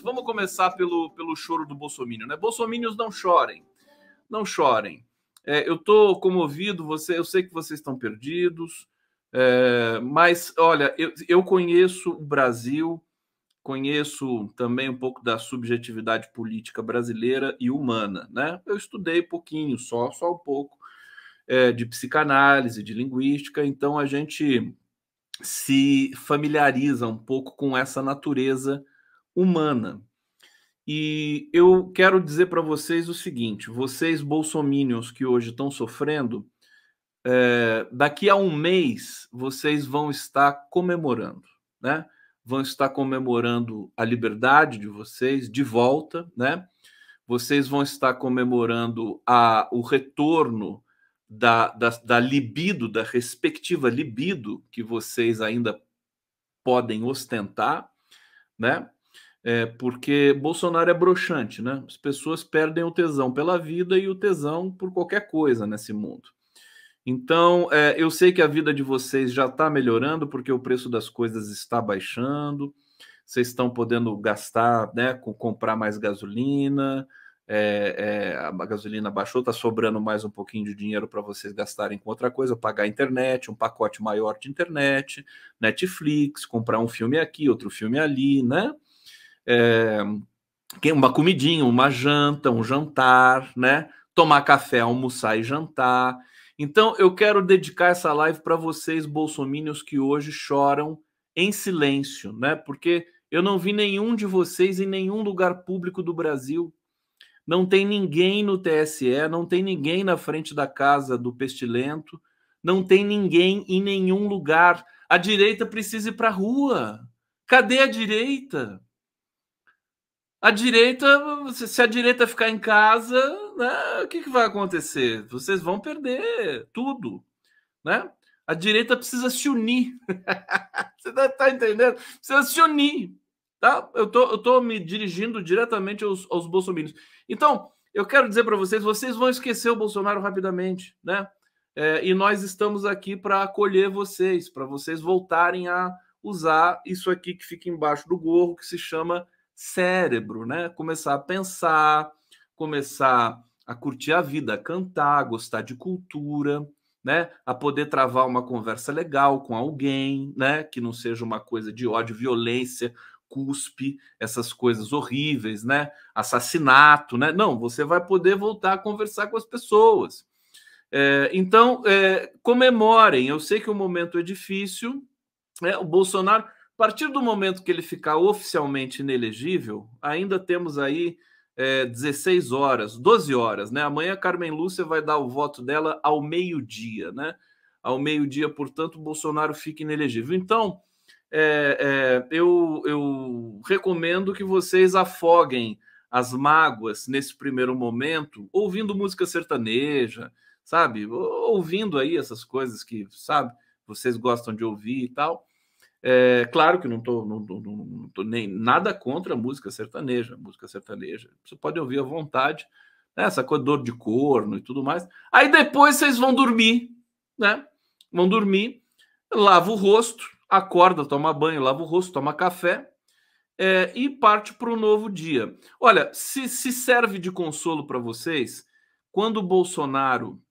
Vamos começar pelo, pelo choro do Bolsonaro, né? Bolsominions não chorem, não chorem. É, eu estou comovido, você, eu sei que vocês estão perdidos, é, mas olha, eu, eu conheço o Brasil, conheço também um pouco da subjetividade política brasileira e humana, né? Eu estudei pouquinho, só, só um pouco é, de psicanálise, de linguística, então a gente se familiariza um pouco com essa natureza humana. E eu quero dizer para vocês o seguinte: vocês bolsominions que hoje estão sofrendo, é, daqui a um mês vocês vão estar comemorando, né? Vão estar comemorando a liberdade de vocês de volta, né? Vocês vão estar comemorando a, o retorno da, da, da libido, da respectiva libido que vocês ainda podem ostentar, né? É, porque Bolsonaro é broxante, né? As pessoas perdem o tesão pela vida e o tesão por qualquer coisa nesse mundo. Então, é, eu sei que a vida de vocês já está melhorando, porque o preço das coisas está baixando, vocês estão podendo gastar, né, com, comprar mais gasolina, é, é a gasolina baixou, está sobrando mais um pouquinho de dinheiro para vocês gastarem com outra coisa, pagar a internet, um pacote maior de internet, Netflix, comprar um filme aqui, outro filme ali, né? É, é, uma comidinha, uma janta, um jantar, né? Tomar café, almoçar e jantar. Então, eu quero dedicar essa live para vocês, bolsomínios, que hoje choram em silêncio, né? Porque eu não vi nenhum de vocês em nenhum lugar público do Brasil. Não tem ninguém no TSE, não tem ninguém na frente da casa do Pestilento, não tem ninguém em nenhum lugar. A direita precisa ir para a rua. Cadê a direita? A direita, se a direita ficar em casa, né, o que, que vai acontecer? Vocês vão perder tudo, né? A direita precisa se unir. Você tá entendendo? Precisa se unir, tá? Eu tô, eu tô me dirigindo diretamente aos, aos bolsominions. Então, eu quero dizer para vocês, vocês vão esquecer o Bolsonaro rapidamente, né? É, e nós estamos aqui para acolher vocês, para vocês voltarem a usar isso aqui que fica embaixo do gorro, que se chama cérebro, né? Começar a pensar, começar a curtir a vida, a cantar, a gostar de cultura, né? A poder travar uma conversa legal com alguém, né? Que não seja uma coisa de ódio, violência, cuspe, essas coisas horríveis, né? Assassinato, né? Não, você vai poder voltar a conversar com as pessoas. É, então, é, comemorem. Eu sei que o momento é difícil. Né? O Bolsonaro partir do momento que ele ficar oficialmente inelegível, ainda temos aí é, 16 horas, 12 horas, né? Amanhã a Carmen Lúcia vai dar o voto dela ao meio-dia, né? Ao meio-dia, portanto, Bolsonaro fica inelegível. Então, é, é, eu, eu recomendo que vocês afoguem as mágoas nesse primeiro momento, ouvindo música sertaneja, sabe? Ouvindo aí essas coisas que, sabe, vocês gostam de ouvir e tal. É, claro que não estou não, não, não tô nem nada contra a música sertaneja, música sertaneja. Você pode ouvir à vontade, né? essa coisa dor de corno e tudo mais. Aí depois vocês vão dormir, né? Vão dormir, lava o rosto, acorda, toma banho, lava o rosto, toma café é, e parte para o novo dia. Olha, se, se serve de consolo para vocês, quando o Bolsonaro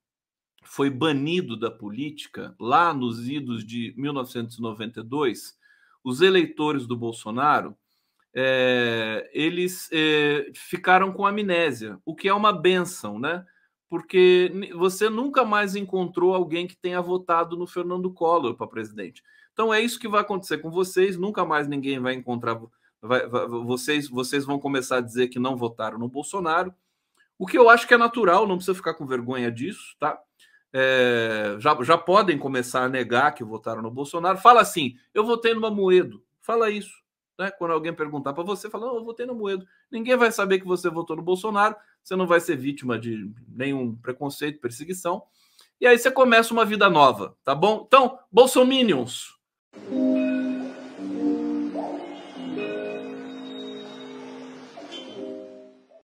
foi banido da política lá nos idos de 1992, os eleitores do Bolsonaro é, eles é, ficaram com amnésia, o que é uma benção, né? Porque você nunca mais encontrou alguém que tenha votado no Fernando Collor para presidente. Então é isso que vai acontecer com vocês. Nunca mais ninguém vai encontrar. Vai, vai, vocês, vocês vão começar a dizer que não votaram no Bolsonaro. O que eu acho que é natural, não precisa ficar com vergonha disso, tá? é, já, já podem começar a negar que votaram no Bolsonaro. Fala assim: eu votei no Mamoedo. Fala isso. Né? Quando alguém perguntar para você, fala: eu votei no Moedo. Ninguém vai saber que você votou no Bolsonaro, você não vai ser vítima de nenhum preconceito, perseguição. E aí você começa uma vida nova, tá bom? Então, Bolsominions.